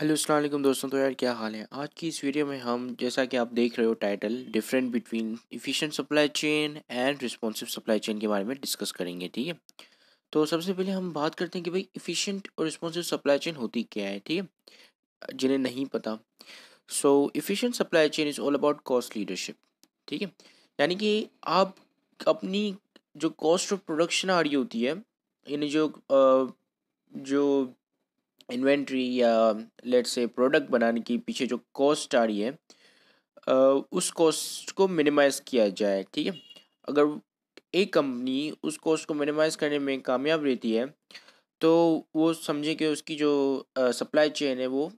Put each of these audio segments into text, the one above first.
hello अल्लाम दोस्तों तो यार क्या हाल है आज की इस वीडियो में हम जैसा कि आप देख रहे हो title different between efficient supply chain and responsive supply chain के बारे में डिस्कस करेंगे ठीक है तो सबसे पहले हम बात करते हैं कि भाई इफिशियंट और रिस्पॉन्सिव सप्लाई चेन होती क्या है ठीक है जिन्हें नहीं पता so efficient supply chain is all about cost leadership ठीक है यानी कि आप अपनी जो कॉस्ट ऑफ प्रोडक्शन आ रही होती है यानी जो आ, जो इन्वेंट्री या लेट से प्रोडक्ट बनाने की पीछे जो कॉस्ट आ रही है उस कॉस्ट को मिनिमाइज़ किया जाए ठीक है अगर एक कंपनी उस कॉस्ट को मिनिमाइज़ करने में कामयाब रहती है तो वो समझे कि उसकी जो सप्लाई चेन है वो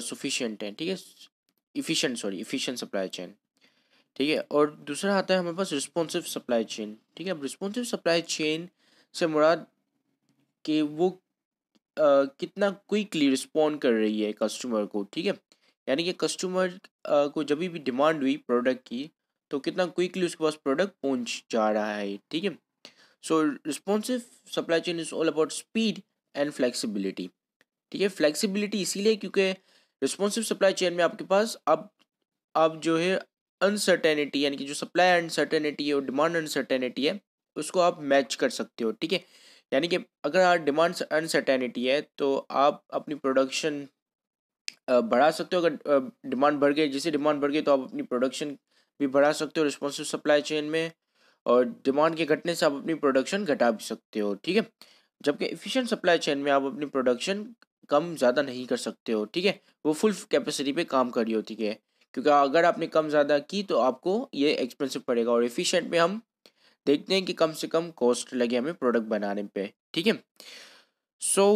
सफिशेंट है ठीक है efficient sorry efficient supply chain ठीक है और दूसरा आता है हमारे पास रिस्पॉन्सिव सप्लाई चेन ठीक है अब रिस्पॉन्सिव सप्लाई चेन से मुराद कि वो कितना क्विकली रिस्पॉन्ड कर रही है कस्टमर को ठीक है यानी कि कस्टमर को जब भी डिमांड हुई प्रोडक्ट की तो कितना क्विकली उसके पास प्रोडक्ट पहुंच जा रहा है ठीक है so responsive supply chain is all about speed and flexibility ठीक है फ्लेक्सिबिलिटी इसीलिए क्योंकि रिस्पॉन्सिव सप्लाई चेन में आपके पास अब आप जो है अनसर्टेनिटी यानी कि जो सप्लाई अनसर्टेनिटी है और डिमांड अनसर्टेनिटी है उसको आप मैच कर सकते हो ठीक है यानी कि अगर डिमांड हाँ, अनसर्टेनिटी है तो आप अपनी प्रोडक्शन बढ़ा सकते हो अगर डिमांड बढ़ गई जैसे डिमांड बढ़ गई तो आप अपनी प्रोडक्शन भी बढ़ा सकते हो रिस्पॉन्सिव सप्लाई चेन में और डिमांड के घटने से आप अपनी प्रोडक्शन घटा भी सकते हो ठीक है जबकि इफ़िशेंट सप्लाई चेन में आप अपनी प्रोडक्शन कम ज़्यादा नहीं कर सकते हो ठीक है वो फुल कैपेसिटी पे काम कर रही होती है क्योंकि अगर आपने कम ज़्यादा की तो आपको ये एक्सपेंसिव पड़ेगा और इफ़िशेंट में हम देखते हैं कि कम से कम कॉस्ट लगे हमें प्रोडक्ट बनाने पे ठीक है so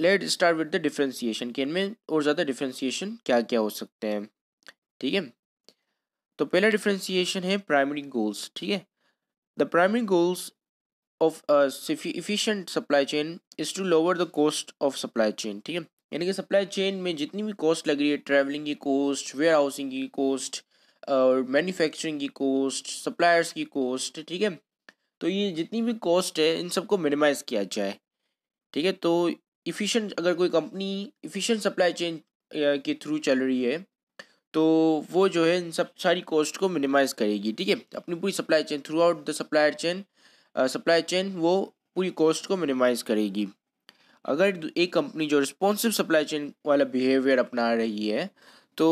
let start with the differentiation कि इनमें और ज़्यादा डिफ्रेंसीशन क्या क्या हो सकते हैं ठीक है तो पहला डिफ्रेंसीशन है प्राइमरी गोल्स ठीक है the primary goals of efficient supply chain is to lower the cost of supply chain ठीक है यानी कि सप्लाई चेन में जितनी भी कॉस्ट लग रही है ट्रैवलिंग की कॉस्ट वेयर हाउसिंग की कॉस्ट और मैन्युफैक्चरिंग की कॉस्ट सप्लायर्स की कॉस्ट ठीक है तो ये जितनी भी कॉस्ट है इन सबको मिनिमाइज़ किया जाए ठीक है तो इफ़िशेंट अगर कोई कंपनी इफ़िशेंट सप्लाई चेन के थ्रू चल रही है तो वो जो है इन सब सारी कॉस्ट को मिनिमाइज़ करेगी ठीक है अपनी पूरी supply chain throughout the supplier chain supply chain वो पूरी कॉस्ट को मिनिमाइज़ करेगी अगर एक कंपनी जो रिस्पॉन्सिव सप्लाई चेन वाला बिहेवियर अपना रही है तो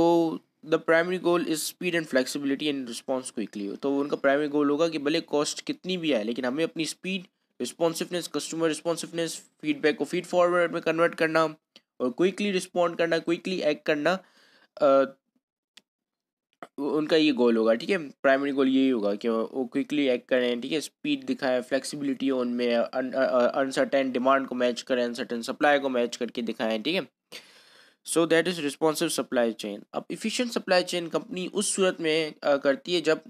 the primary goal is speed and flexibility and response quickly तो उनका प्राइमरी गोल होगा कि भले कॉस्ट कितनी भी आए लेकिन हमें अपनी speed responsiveness customer responsiveness feedback को फीड फॉरवर्ड में कन्वर्ट करना और क्विकली रिस्पॉन्ड करना क्विकली एक्ट करना आ, उनका ये गोल होगा ठीक है प्राइमरी गोल यही होगा कि वो क्विकली एक्ट करें ठीक है स्पीड दिखाएं फ्लेक्सिबिलिटी उनमें अनसर्टेन डिमांड को मैच करें अनसर्टेन सप्लाई को मैच करके दिखाएं ठीक है so that is responsive supply chain अब इफ़िशेंट सप्लाई चेन कंपनी उस सूरत में आ, करती है जब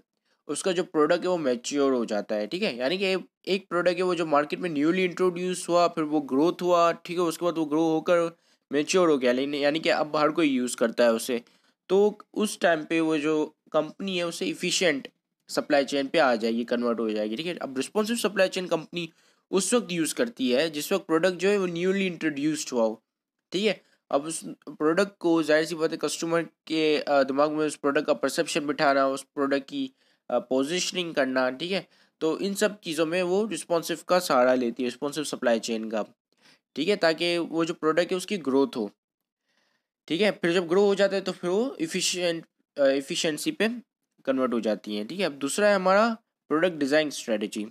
उसका जो प्रोडक्ट है वो मैच्योर हो जाता है ठीक है यानी कि एक प्रोडक्ट है वो जो मार्केट में न्यूली इंट्रोड्यूस हुआ फिर वो ग्रोथ हुआ ठीक है उसके बाद वो ग्रो होकर मेच्योर हो गया लेकिन यानी कि अब हर कोई यूज़ करता है उसे तो उस टाइम पे वो जो कंपनी है उसे इफ़िशेंट सप्लाई चेन पे आ जाएगी कन्वर्ट हो जाएगी ठीक है अब रिस्पॉन्सिव सप्लाई चेन कंपनी उस वक्त यूज़ करती है जिस वक्त प्रोडक्ट जो है वो न्यूली इंट्रोड्यूस्ड हुआ हो ठीक है अब उस प्रोडक्ट को जाहिर सी बात है कस्टमर के दिमाग में उस प्रोडक्ट का परसेप्शन बिठाना उस प्रोडक्ट की पोजिशनिंग करना ठीक है तो इन सब चीज़ों में वो रिस्पॉन्सिव का सहारा लेती है रिस्पॉन्सिव सप्लाई चेन का ठीक है ताकि वो जो प्रोडक्ट है उसकी ग्रोथ हो ठीक है फिर जब ग्रो हो जाता है तो फिर वो इफ़िशेंट इफ़िशेंसी पे कन्वर्ट हो जाती है ठीक है अब दूसरा है हमारा प्रोडक्ट डिज़ाइन स्ट्रेटजी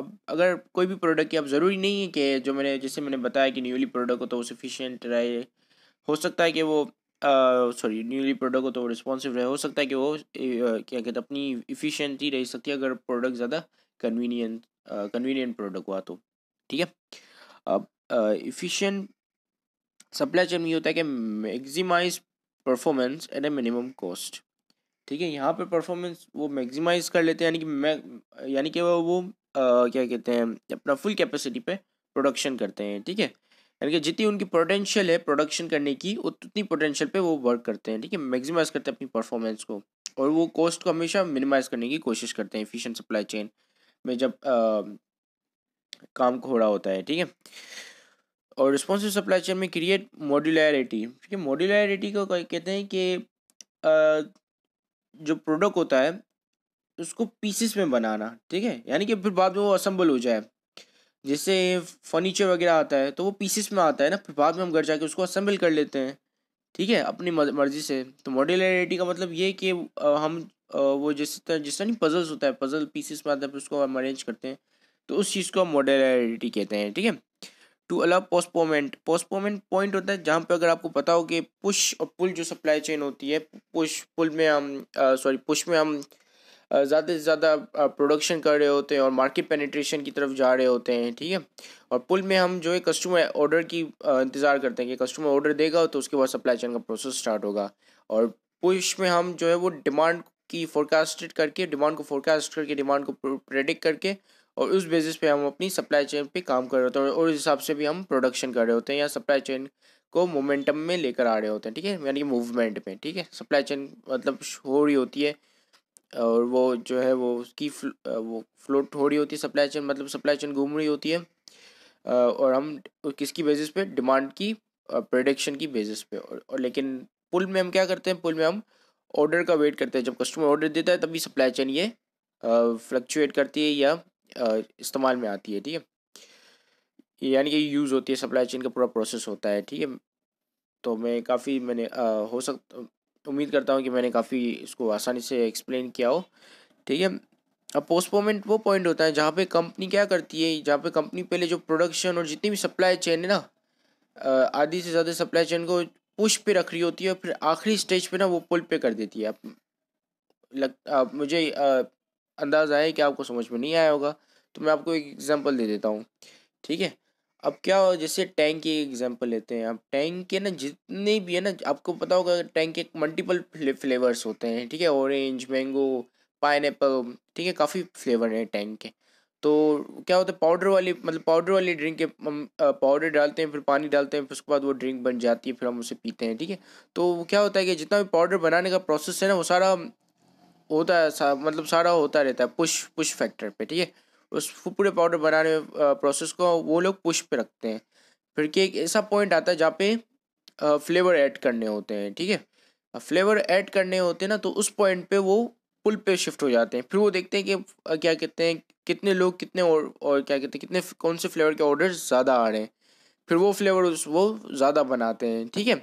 अब अगर कोई भी प्रोडक्ट की अब ज़रूरी नहीं है कि जो मैंने जैसे मैंने बताया कि न्यूली प्रोडक्ट हो तो वो सफिशेंट रहे हो सकता है कि वो सॉरी न्यूली प्रोडक्ट हो तो रिस्पॉन्सिव रहे हो सकता है कि वो क्या कहते हैं अपनी इफ़िशेंसी रह सकती है अगर प्रोडक्ट ज़्यादा कन्वीनियंट कन्वीनियंट प्रोडक्ट हुआ तो ठीक है अब इफ़िशेंट सप्लाई चेन ये होता है कि maximise performance at a minimum cost ठीक है यहाँ पर परफॉर्मेंस वो मैक्सिमाइज कर लेते हैं यानी कि मैं यानी कि वो, वो आ, क्या कहते हैं अपना फुल कैपेसिटी पे प्रोडक्शन करते हैं ठीक है यानी कि जितनी उनकी पोटेंशियल है प्रोडक्शन करने की उतनी पोटेंशियल पे वो वर्क करते हैं ठीक है मैक्सिमाइज करते हैं अपनी परफॉर्मेंस को और वो कॉस्ट को हमेशा मिनिमाइज करने की कोशिश करते हैं इफिशिएंट सप्लाई चेन में जब आ, काम हो रहा होता है ठीक है और रिस्पॉन्सिव सप्लाई चेन में क्रिएट मॉड्यूलैरिटी ठीक है मॉड्यूलैरिटी को कहते हैं कि जो प्रोडक्ट होता है उसको पीसेस में बनाना ठीक है यानी कि फिर बाद में वो असम्बल हो जाए जैसे फर्नीचर वगैरह आता है तो वो पीसेस में आता है ना फिर बाद में हम घर जाके उसको असेंबल कर लेते हैं ठीक है अपनी मर्जी से तो मॉड्यूलरिटी का मतलब ये है कि हम वो जिस तरह जिस तरह नहीं पजल्स होता है पजल पीसेस में आता है फिर उसको हम अरेंज करते हैं तो उस चीज़ को हम मॉड्यूलरिटी कहते हैं ठीक है to allow postponement postponement point होता है जहाँ पर अगर आपको पता हो कि पुश और पुल जो सप्लाई चेन होती है पुश पुल में हम सॉरी पुश में हम ज़्यादा से ज़्यादा प्रोडक्शन कर रहे होते हैं और मार्केट पेनिट्रेशन की तरफ जा रहे होते हैं ठीक है और पुल में हम जो है कस्टमर ऑर्डर की इंतज़ार करते हैं कि कस्टमर ऑर्डर देगा तो उसके बाद सप्लाई चेन का प्रोसेस स्टार्ट होगा और पुश में हम जो है वो डिमांड की फोरकास्टेड करके डिमांड को फोरकास्ट करके डिमांड को प्रेडिक्ट करके और उस बेसिस पे हम अपनी सप्लाई चेन पे काम कर रहे होते हैं और उस हिसाब से भी हम प्रोडक्शन कर रहे होते हैं या सप्लाई चेन को मोमेंटम में लेकर आ रहे होते हैं ठीक है यानी मूवमेंट में ठीक है सप्लाई चेन मतलब हो रही होती है और वो जो है वो उसकी फ्लो, वो फ्लोट हो रही होती है सप्लाई चेन मतलब सप्लाई चेन घूम रही होती है और हम किसकी बेसिस पे डिमांड की प्रोडक्शन की बेसिस पे और, और लेकिन पुल में हम क्या करते हैं पुल में हम ऑर्डर का वेट करते हैं जब कस्टमर ऑर्डर देता है तभी सप्लाई चेन ये फ्लक्चुएट करती है या इस्तेमाल में आती है ठीक है यानी कि यूज़ होती है सप्लाई चेन का पूरा प्रोसेस होता है ठीक है तो मैं काफ़ी मैंने आ, हो सकता उम्मीद करता हूँ कि मैंने काफ़ी इसको आसानी से एक्सप्लेन किया हो ठीक है अब पोस्टपोमेंट वो पॉइंट होता है जहाँ पे कंपनी क्या करती है जहाँ पे कंपनी पहले जो प्रोडक्शन और जितनी भी सप्लाई चेन है ना आधी से ज़्यादा सप्लाई चेन को पुश पे रख रही होती है और फिर आखिरी स्टेज पे ना वो पुल पे कर देती है आप लग आप मुझे अंदाज़ा है कि आपको समझ में नहीं आया होगा तो मैं आपको एक एग्जांपल दे देता हूँ ठीक है अब क्या हो जैसे टैंक की एग्जांपल लेते हैं अब टैंक के ना जितने भी है ना आपको पता होगा टैंक के मल्टीपल फ्लेवर्स होते हैं ठीक है ऑरेंज मैंगो पाइन ठीक है काफ़ी फ्लेवर हैं टैंक के तो क्या होता है पाउडर वाली मतलब पाउडर वाली ड्रिंक के हम पाउडर डालते हैं फिर पानी डालते हैं फिर उसके बाद वो ड्रिंक बन जाती है फिर हम उसे पीते हैं ठीक है तो क्या होता है कि जितना भी पाउडर बनाने का प्रोसेस है ना वो सारा होता है सा, मतलब सारा होता रहता है पुश पुश फैक्टर पे ठीक है उस पूरे पाउडर बनाने प्रोसेस को वो लोग पुश पे रखते हैं फिर कि एक ऐसा पॉइंट आता है जहाँ पे फ्लेवर ऐड करने होते हैं ठीक है फ्लेवर ऐड करने होते हैं ना तो उस पॉइंट पे वो पुल पे शिफ्ट हो जाते हैं फिर वो देखते हैं कि क्या कहते हैं कितने लोग कितने और, और क्या कहते हैं कितने कौन से फ्लेवर के ऑर्डर ज़्यादा आ रहे हैं फिर वो फ्लेवर उस वो ज़्यादा बनाते हैं ठीक है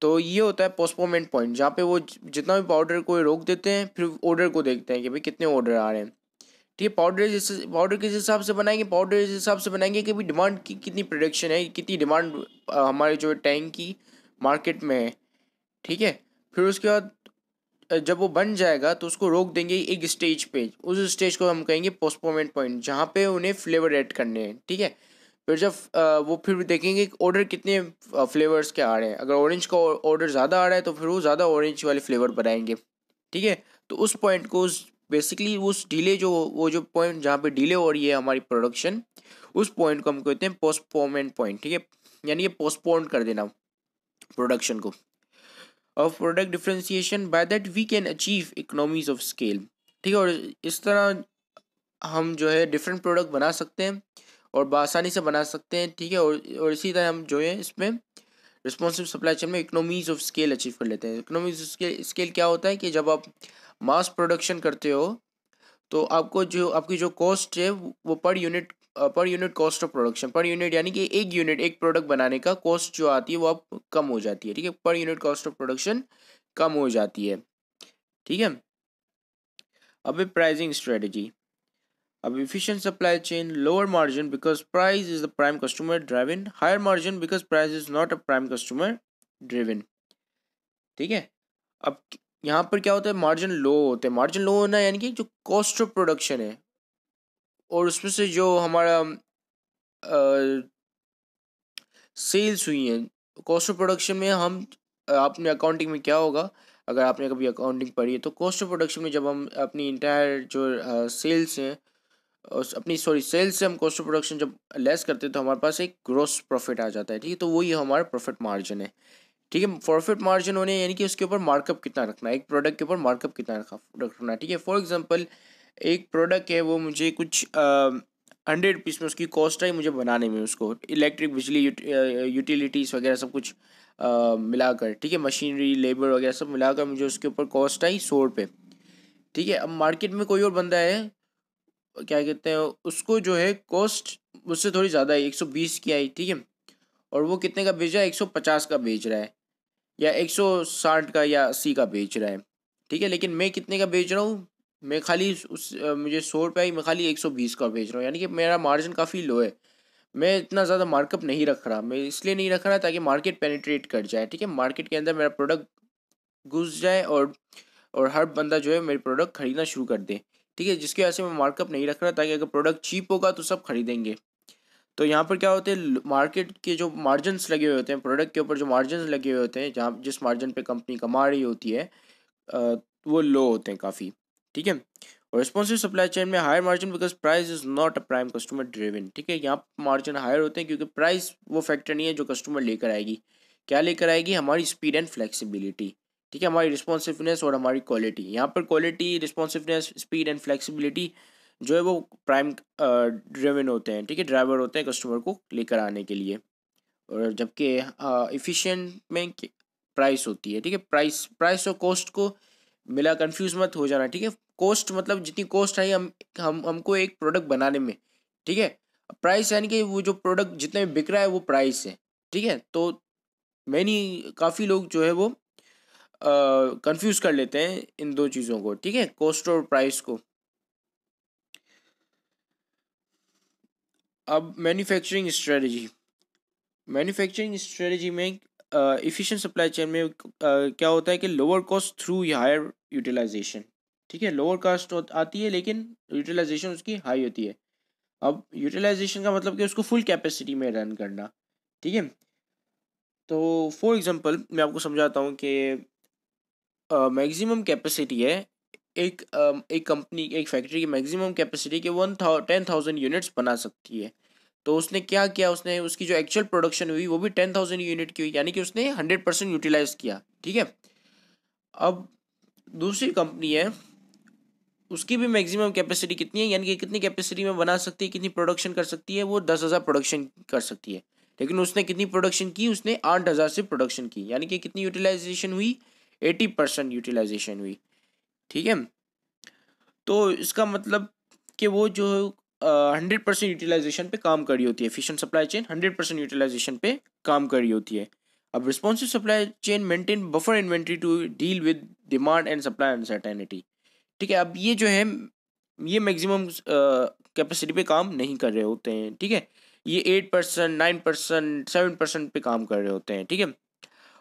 तो ये होता है पोस्टपोमेंट पॉइंट जहाँ पे वो जितना भी पाउडर को रोक देते हैं फिर ऑर्डर को देखते हैं कि भाई कितने ऑर्डर आ रहे हैं ठीक है पाउडर पाउडर किस हिसाब से बनाएंगे पाउडर इस हिसाब से बनाएंगे कि अभी डिमांड की कितनी प्रोडक्शन है कितनी डिमांड हमारे जो टैंक की मार्केट में है ठीक है फिर उसके बाद जब वो बन जाएगा तो उसको रोक देंगे एक स्टेज पे उस स्टेज को हम कहेंगे पोस्टपोमेंट पॉइंट जहाँ पे उन्हें फ्लेवर ऐड करने हैं ठीक है फिर जब वो फिर देखेंगे ऑर्डर कितने फ्लेवर्स के आ रहे हैं अगर ऑरेंज का ऑर्डर ज़्यादा आ रहा है तो फिर वो ज़्यादा ऑरेंज वाले फ्लेवर बनाएंगे ठीक है तो उस पॉइंट को उस बेसिकली उस डिले जो वो जो पॉइंट जहाँ पे डिले हो रही है हमारी प्रोडक्शन उस पॉइंट को हम कहते हैं पोस्टपोमेंट पॉइंट ठीक है यानी ये पोस्टपोन कर देना प्रोडक्शन को of product differentiation by that we can achieve economies of scale ठीक है और इस तरह हम जो है डिफरेंट प्रोडक्ट बना सकते हैं और बसानी से बना सकते हैं ठीक है और, और इसी तरह हम जो है इसमें रिस्पॉन्सिव सप्लाई चेन में इकोनॉमीज ऑफ स्केल अचीव कर लेते हैं इकोनॉमीज ऑफ स्केल स्केल क्या होता है कि जब आप मास प्रोडक्शन करते हो तो आपको जो आपकी जो कॉस्ट है वो per unit per unit cost of production per unit यानी कि एक यूनिट एक प्रोडक्ट बनाने का कॉस्ट जो आती है वो अब कम हो जाती है ठीक है per unit cost of production कम हो जाती है ठीक है अब प्राइजिंग स्ट्रेटजी अब efficient supply chain lower margin because price is the prime customer driven higher margin because price is not a prime customer driven ठीक है अब यहाँ पर क्या होता है मार्जिन लो होते हैं मार्जिन लो होना यानी कि जो कॉस्ट ऑफ प्रोडक्शन है और उसमें से जो हमारा सेल्स हुई हैं कॉस्ट ऑफ प्रोडक्शन में हम आपने अकाउंटिंग में क्या होगा अगर आपने कभी अकाउंटिंग पढ़ी है तो कॉस्ट ऑफ प्रोडक्शन में जब हम अपनी इंटायर जो सेल्स हैं अपनी सॉरी सेल्स से हम कॉस्ट ऑफ प्रोडक्शन जब लेस करते हैं तो हमारे पास एक ग्रॉस प्रॉफिट आ जाता है ठीक है तो वही हमारा प्रॉफिट मार्जिन है ठीक है प्रॉफिट मार्जिन होने यानी कि उसके ऊपर मार्कअप कितना रखना है एक प्रोडक्ट के ऊपर मार्कअप कितना रखा रखना ठीक है फॉर एग्जाम्पल एक प्रोडक्ट है वो मुझे कुछ हंड्रेड पीस में उसकी कॉस्ट आई मुझे बनाने में उसको इलेक्ट्रिक बिजली यूटिलिटीज़ वगैरह सब कुछ मिलाकर ठीक है मशीनरी लेबर वगैरह सब मिलाकर मुझे उसके ऊपर कॉस्ट आई सौ रुपये ठीक है अब मार्केट में कोई और बंदा है क्या कहते हैं उसको जो है कॉस्ट मुझसे थोड़ी ज़्यादा है एक सौ बीस की आई ठीक है और वो कितने का बेच रहा है एक सौ पचास का बेच रहा है या एक सौ साठ का या अस्सी का बेच रहा है ठीक है लेकिन मैं कितने का बेच रहा हूँ मैं खाली उस मुझे सौ रुपये मैं खाली एक सौ बीस का बेच रहा हूँ यानी कि मेरा मार्जिन काफ़ी लो है मैं इतना ज़्यादा मार्कअप नहीं रख रहा मैं इसलिए नहीं रख रहा ताकि मार्केट पेनिट्रेट कर जाए ठीक है मार्केट के अंदर मेरा प्रोडक्ट घुस जाए और और हर बंदा जो है मेरे प्रोडक्ट खरीदना शुरू कर दे ठीक है जिसकी वजह से मैं मार्कअप नहीं रख रहा ताकि अगर प्रोडक्ट चीप होगा तो सब खरीदेंगे तो यहाँ पर क्या होते हैं मार्केट के जो मार्जिनस लगे हुए होते हैं प्रोडक्ट के ऊपर जो मार्जिन लगे हुए होते हैं जहाँ जिस मार्जिन पर कंपनी कमा रही होती है वो लो होते हैं काफ़ी ठीक है और रिस्पॉन्सिव सप्लाई चेन में higher margin because price is not a prime customer driven ठीक है यहाँ मार्जिन हायर होते हैं क्योंकि प्राइस वो फैक्टर नहीं है जो कस्टमर लेकर आएगी क्या लेकर आएगी हमारी स्पीड एंड फ्लेक्सिबिलिटी ठीक है हमारी रिस्पॉन्सिवनेस और हमारी क्वालिटी यहाँ पर quality responsiveness speed and flexibility जो है वो प्राइम ड्रेवन होते हैं ठीक है ड्राइवर होते हैं कस्टमर को लेकर आने के लिए और जबकि इफ़िशेंट में प्राइस होती है ठीक है प्राइस प्राइस और कॉस्ट को मिला कंफ्यूज मत हो जाना ठीक है कॉस्ट मतलब जितनी कॉस्ट आई हम हम हमको एक प्रोडक्ट बनाने में ठीक है प्राइस यानी कि वो जो प्रोडक्ट जितने में बिक रहा है वो प्राइस है ठीक है तो मैनी काफ़ी लोग जो है वो कंफ्यूज कर लेते हैं इन दो चीज़ों को ठीक है कॉस्ट और प्राइस को अब मैन्युफैक्चरिंग स्ट्रेटजी मैन्युफैक्चरिंग स्ट्रेटजी में इफ़िशिएंट सप्लाई चेन में uh, क्या होता है कि lower cost through higher utilisation ठीक है लोअर कॉस्ट आती है लेकिन यूटिलाइजेशन उसकी हाई होती है अब यूटिलाइजेशन का मतलब कि उसको फुल कैपेसिटी में रन करना ठीक है तो फॉर एग्जांपल मैं आपको समझाता हूँ कि मैक्सिमम कैपेसिटी है एक एक कंपनी एक फैक्ट्री की मैक्सिमम कैपेसिटी के वन था टेन थाउजेंड यूनिट्स बना सकती है तो उसने क्या किया उसने उसकी जो एक्चुअल प्रोडक्शन हुई वो भी टेन थाउजेंड यूनिट की हुई यानी कि उसने हंड्रेड परसेंट यूटिलाइज किया ठीक है अब दूसरी कंपनी है उसकी भी मैक्सिमम कैपेसिटी कितनी है यानी कि कितनी कैपेसिटी में बना सकती है कितनी प्रोडक्शन कर सकती है वो दस हज़ार प्रोडक्शन कर सकती है लेकिन उसने कितनी प्रोडक्शन की उसने आठ हज़ार से प्रोडक्शन की यानी कि कितनी यूटिलाइजेशन हुई एटी परसेंट यूटिलाइजेशन हुई ठीक है तो इसका मतलब कि वो जो हंड्रेड परसेंट यूटिलाइजेशन पे काम कर रही होती है efficient supply chain hundred percent utilisation पे काम कर रही होती है अब responsive supply chain maintain buffer inventory to deal with demand and supply uncertainty ठीक है अब ये जो है ये मैक्सिमम कैपेसिटी पे काम नहीं कर रहे होते हैं ठीक है ये eight percent nine percent seven percent पे काम कर रहे होते हैं ठीक है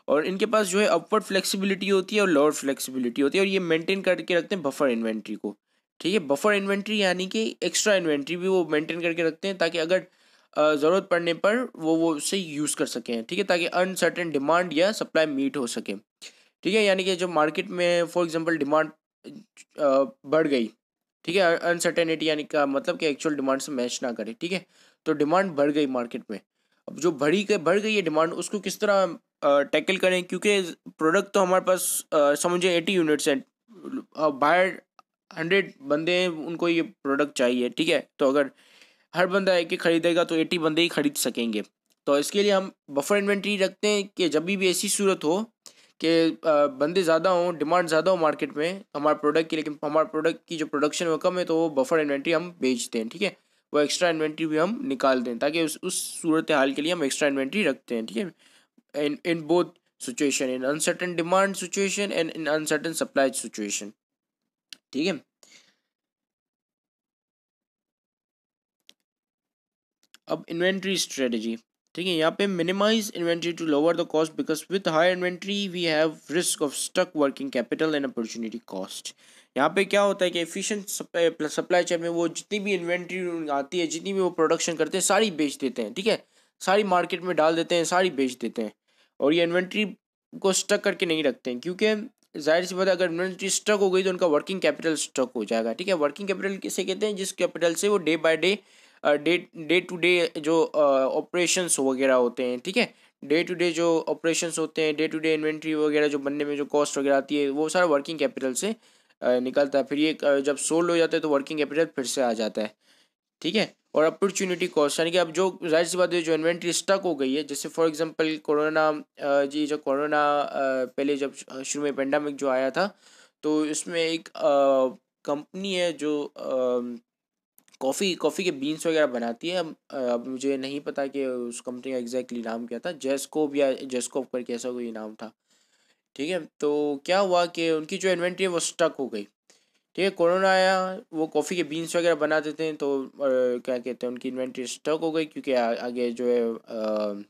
और इनके पास जो है अपवर्ड फ्लेक्सिबिलिटी होती है और लोअर फ्लेक्सिबिलिटी होती है और ये मेंटेन करके रखते हैं बफर इन्वेंट्री को ठीक है बफर इन्वेंट्री यानी कि एक्स्ट्रा इन्वेंट्री भी वो मेंटेन करके रखते हैं ताकि अगर ज़रूरत पड़ने पर वो वो उसे यूज़ कर सकें ठीक है ताकि अनसर्टेन डिमांड या सप्लाई मीट हो सके ठीक है यानी कि जो मार्केट में फॉर एग्जांपल डिमांड बढ़ गई ठीक है अनसर्टेनिटी यानी का मतलब कि एक्चुअल डिमांड से मैच ना करे ठीक है तो डिमांड बढ़ गई मार्केट में अब जो बढ़ी के बढ़ गई है डिमांड उसको किस तरह टैकल करें क्योंकि प्रोडक्ट तो हमारे पास समझिए एटी यूनिट्स हैं बाहर हंड्रेड बंदे हैं उनको ये प्रोडक्ट चाहिए ठीक है तो अगर हर बंदा एक ही खरीदेगा तो एटी बंदे ही खरीद सकेंगे तो इसके लिए हम बफर इन्वेंट्री रखते हैं कि जब भी ऐसी सूरत हो कि बंदे ज़्यादा हों डिमांड ज़्यादा हो मार्केट में तो हमारे प्रोडक्ट की लेकिन हमारे प्रोडक्ट की जो प्रोडक्शन वो कम है तो वो बफर इन्वेंट्री हम बेचते हैं ठीक है वो एक्स्ट्रा इन्वेंट्री भी हम निकाल दें ताकि उस उस सूरत हाल के लिए हम एक्स्ट्रा इन्वेंट्री रखते हैं ठीक है in, in both situation in uncertain demand situation and in uncertain supply situation ठीक है अब इन्वेंट्री स्ट्रेटजी ठीक है यहाँ पे minimize inventory to lower the cost because with high inventory we have risk of stuck working capital and opportunity cost यहाँ पे क्या होता है कि एफिशिएंट सप्लाई चेन में वो जितनी भी इन्वेंट्री आती है जितनी भी वो प्रोडक्शन करते हैं सारी बेच देते हैं ठीक है सारी मार्केट में डाल देते हैं सारी बेच देते हैं और ये इन्वेंट्री को स्टक करके नहीं रखते हैं क्योंकि जाहिर सी बात है अगर इन्वेंट्री स्टक हो गई तो उनका वर्किंग कैपिटल स्टक हो जाएगा ठीक है वर्किंग कैपिटल किसे कहते हैं जिस कैपिटल से वो day by day day day to day जो ऑपरेशन वगैरह होते हैं ठीक है डे टू डे जो ऑपरेशन होते हैं डे टू डे इन्वेंट्री वगैरह जो बनने में जो कॉस्ट वगैरह आती है वो सारा वर्किंग कैपिटल से निकलता है फिर ये जब सोल्ड हो जाता है तो वर्किंग कैपिटल फिर से आ जाता है ठीक है और अपॉर्चुनिटी कॉस्ट यानी कि अब जो जाहिर सी बात है जो इन्वेंट्री स्टक हो गई है जैसे फॉर एग्जांपल कोरोना जी जो कोरोना पहले जब शुरू में पेंडेमिक जो आया था तो इसमें एक कंपनी है जो कॉफ़ी कॉफ़ी के बीन्स वगैरह बनाती है अब मुझे नहीं पता कि उस कंपनी का एग्जैक्टली नाम क्या था जेस्कोप या जेस्कोप करके ऐसा कोई नाम था ठीक है तो क्या हुआ कि उनकी जो इन्वेंट्री है वो स्टक हो गई ठीक है कोरोना आया वो कॉफ़ी के बीन्स वगैरह बना देते हैं तो क्या कहते हैं उनकी इन्वेंट्री स्टॉक हो गई क्योंकि आ, आगे जो है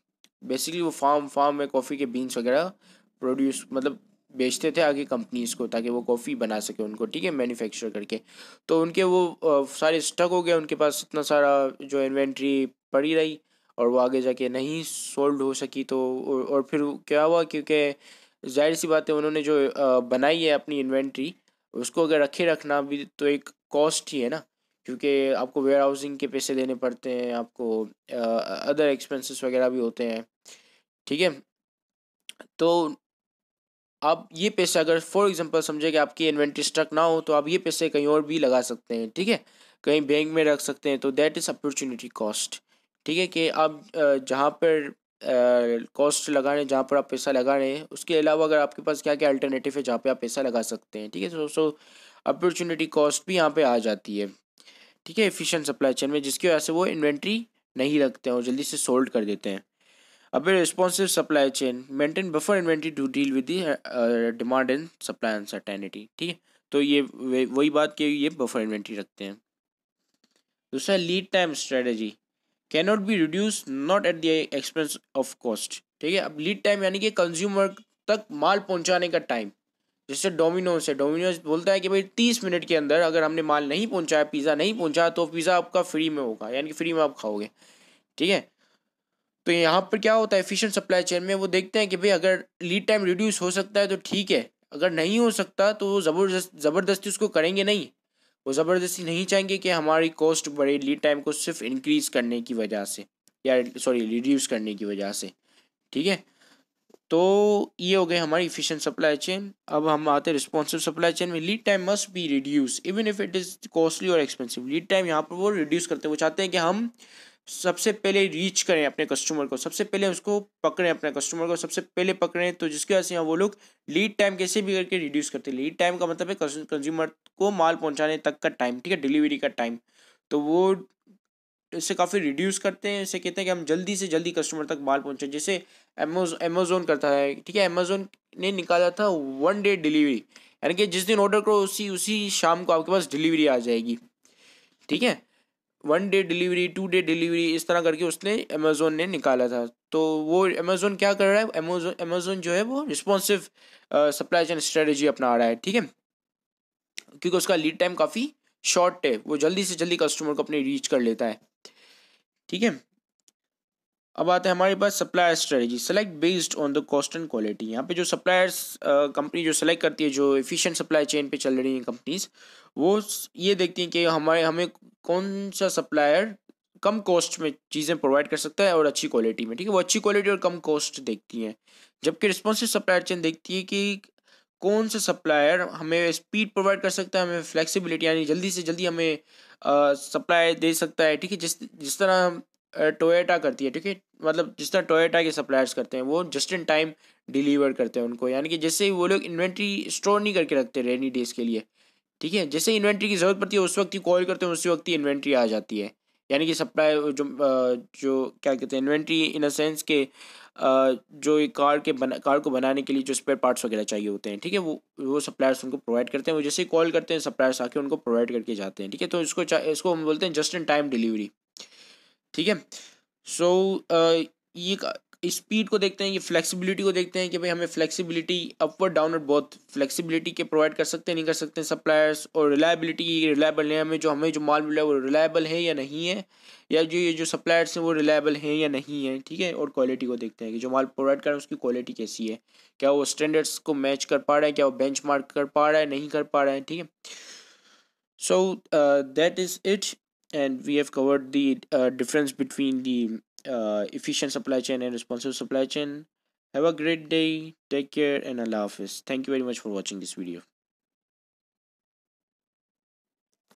बेसिकली वो फार्म फार्म में कॉफ़ी के बीन्स वगैरह प्रोड्यूस मतलब बेचते थे आगे कंपनीज़ को ताकि वो कॉफ़ी बना सके उनको ठीक है मैन्युफैक्चर करके तो उनके वो आ, सारे स्टक हो गए उनके पास इतना सारा जो इन्वेंट्री पड़ी रही और वो आगे जाके नहीं सोल्ड हो सकी तो और, और फिर क्या हुआ क्योंकि जाहिर सी बात है उन्होंने जो आ, बनाई है अपनी इन्वेंट्री उसको अगर रखे रखना भी तो एक कॉस्ट ही है ना क्योंकि आपको वेयर हाउसिंग के पैसे देने पड़ते हैं आपको अदर एक्सपेंसेस वगैरह भी होते हैं ठीक है तो आप ये पैसे अगर फॉर एग्जांपल समझे कि आपकी इन्वेंट्री स्टक ना हो तो आप ये पैसे कहीं और भी लगा सकते हैं ठीक है कहीं बैंक में रख सकते हैं तो दैट इज़ अपॉर्चुनिटी कॉस्ट ठीक है कि आप जहाँ पर कॉस्ट लगा रहे हैं जहाँ पर आप पैसा लगा रहे हैं उसके अलावा अगर आपके पास क्या क्या अल्टरनेटिव है जहाँ पे आप पैसा लगा सकते हैं ठीक है सो सो अपॉर्चुनिटी कॉस्ट भी यहाँ पे आ जाती है ठीक है एफिशिएंट सप्लाई चेन में जिसकी वजह से वो इन्वेंट्री नहीं रखते हैं और जल्दी से सोल्ड कर देते हैं अब responsive supply chain maintain buffer inventory to deal with the demand and supply uncertainty ठीक है तो ये वही बात कि ये बफर इन्वेंट्री रखते हैं दूसरा lead time strategy cannot be reduce not at the expense of cost ठीक है अब लीड टाइम यानी कि कंज्यूमर तक माल पहुंचाने का टाइम जैसे डोमिनोज है डोमिनोज बोलता है कि भाई तीस मिनट के अंदर अगर हमने माल नहीं पहुंचाया पिज़्ज़ा नहीं पहुंचा तो पिज़्ज़ा आपका फ्री में होगा यानी कि फ्री में आप खाओगे ठीक है तो यहाँ पर क्या होता है एफिशिएंट सप्लाई चेन में वो देखते हैं कि भाई अगर लीड टाइम रिड्यूस हो सकता है तो ठीक है अगर नहीं हो सकता तो ज़बरदस्त ज़बरदस्ती उसको करेंगे नहीं वो ज़बरदस्ती नहीं चाहेंगे कि हमारी कॉस्ट बढ़े लीड टाइम को सिर्फ इंक्रीज़ करने की वजह से या सॉरी रिड्यूस करने की वजह से ठीक है तो ये हो गए हमारी इफिशेंट सप्लाई चेन अब हम आते हैं रिस्पॉन्सिव सप्लाई चेन में lead time must be reduce even if it is costly और एक्सपेंसिव लीड टाइम यहाँ पर वो रिड्यूस करते हैं वो चाहते हैं कि हम सबसे पहले रीच करें अपने कस्टमर को सबसे पहले उसको पकड़ें अपने कस्टमर को सबसे पहले पकड़ें तो जिसकी वजह से वो लोग लीड टाइम कैसे भी करके रिड्यूस करते हैं लीड टाइम का मतलब है कंज्यूमर को माल पहुंचाने तक का टाइम ठीक है डिलीवरी का टाइम तो वो इससे काफ़ी रिड्यूस करते हैं इसे कहते हैं कि हम जल्दी से जल्दी कस्टमर तक माल पहुँचें जैसे अमेजोन करता है ठीक है अमेजोन ने निकाला था वन डे डिलीवरी यानी कि जिस दिन ऑर्डर करो उसी उसी शाम को आपके पास डिलीवरी आ जाएगी ठीक है one day delivery two day delivery इस तरह करके उसने अमेज़ोन ने निकाला था तो वो अमेज़ोन क्या कर रहा है अमेज़ोन अमेज़ोन जो है वो रिस्पॉन्सिव सप्लाई चेन स्ट्रेटजी अपना रहा है ठीक है क्योंकि उसका लीड टाइम काफ़ी शॉर्ट है वो जल्दी से जल्दी कस्टमर को अपने रीच कर लेता है ठीक है अब आते हैं हमारे पास supplier strategy select based on the cost and quality यहाँ पे जो सप्लायर्स कंपनी जो सेलेक्ट करती है जो एफिशिएंट सप्लाई चेन पे चल रही हैं कंपनीज वो ये देखती हैं कि हमारे हमें कौन सा सप्लायर कम कॉस्ट में चीज़ें प्रोवाइड कर सकता है और अच्छी क्वालिटी में ठीक है वो अच्छी क्वालिटी और कम कॉस्ट देखती हैं जबकि रिस्पॉन्सिव सप्लायर चेन देखती है कि कौन सा सप्लायर हमें स्पीड प्रोवाइड कर सकता है हमें फ्लेक्सिबिलिटी यानी जल्दी से जल्दी हमें सप्लाई दे सकता है ठीक है जिस जिस तरह टोयोटा करती है ठीक है मतलब जिस तरह टोयोटा के सप्लायर्स करते हैं वो जस्ट इन टाइम डिलीवर करते हैं उनको यानी कि जैसे ही वो लोग इन्वेंट्री स्टोर नहीं करके रखते रेनी डेज के लिए ठीक है जैसे इन्वेंट्री की ज़रूरत पड़ती है उस वक्त ही कॉल करते हैं उसी वक्त ही इन्वेंट्री आ जाती है यानी कि सप्लाई जो जो क्या कहते हैं इन्वेंट्री इन अ सेंस के जो कार के बना कार को बनाने के लिए जो स्पेयर पार्ट्स वगैरह चाहिए होते हैं ठीक है वो वो सप्लायर्स उनको प्रोवाइड करते हैं वो जैसे ही कॉल करते हैं सप्लायर्स आके उनको प्रोवाइड करके जाते हैं ठीक है तो इसको इसको हम बोलते हैं जस्ट इन टाइम डिलीवरी ठीक है सो ये स्पीड को देखते हैं ये फ्लेक्सिबिलिटी को देखते हैं कि भाई हमें फ्लेक्सिबिलिटी अपवर्ड डाउनवर्ड बहुत फ्लेक्सिबिलिटी के प्रोवाइड कर सकते हैं नहीं कर सकते हैं सप्लायर्स और रिलायबिलिटी रिलायबल है हमें जो हमें जो माल मिला है वो रिलायबल है या नहीं है या जो ये जो सप्लायर्स हैं वो रिलायबल हैं या नहीं है ठीक है और क्वालिटी को देखते हैं कि जो माल प्रोवाइड कर रहे हैं उसकी क्वालिटी कैसी है क्या वो स्टैंडर्ड्स को मैच कर पा रहा है क्या वो बेंच कर पा रहा है नहीं कर पा रहा है ठीक है so that is it and we have covered the uh, difference between the uh, efficient supply chain and responsive supply chain have a great day take care and allah hafiz thank you very much for watching this video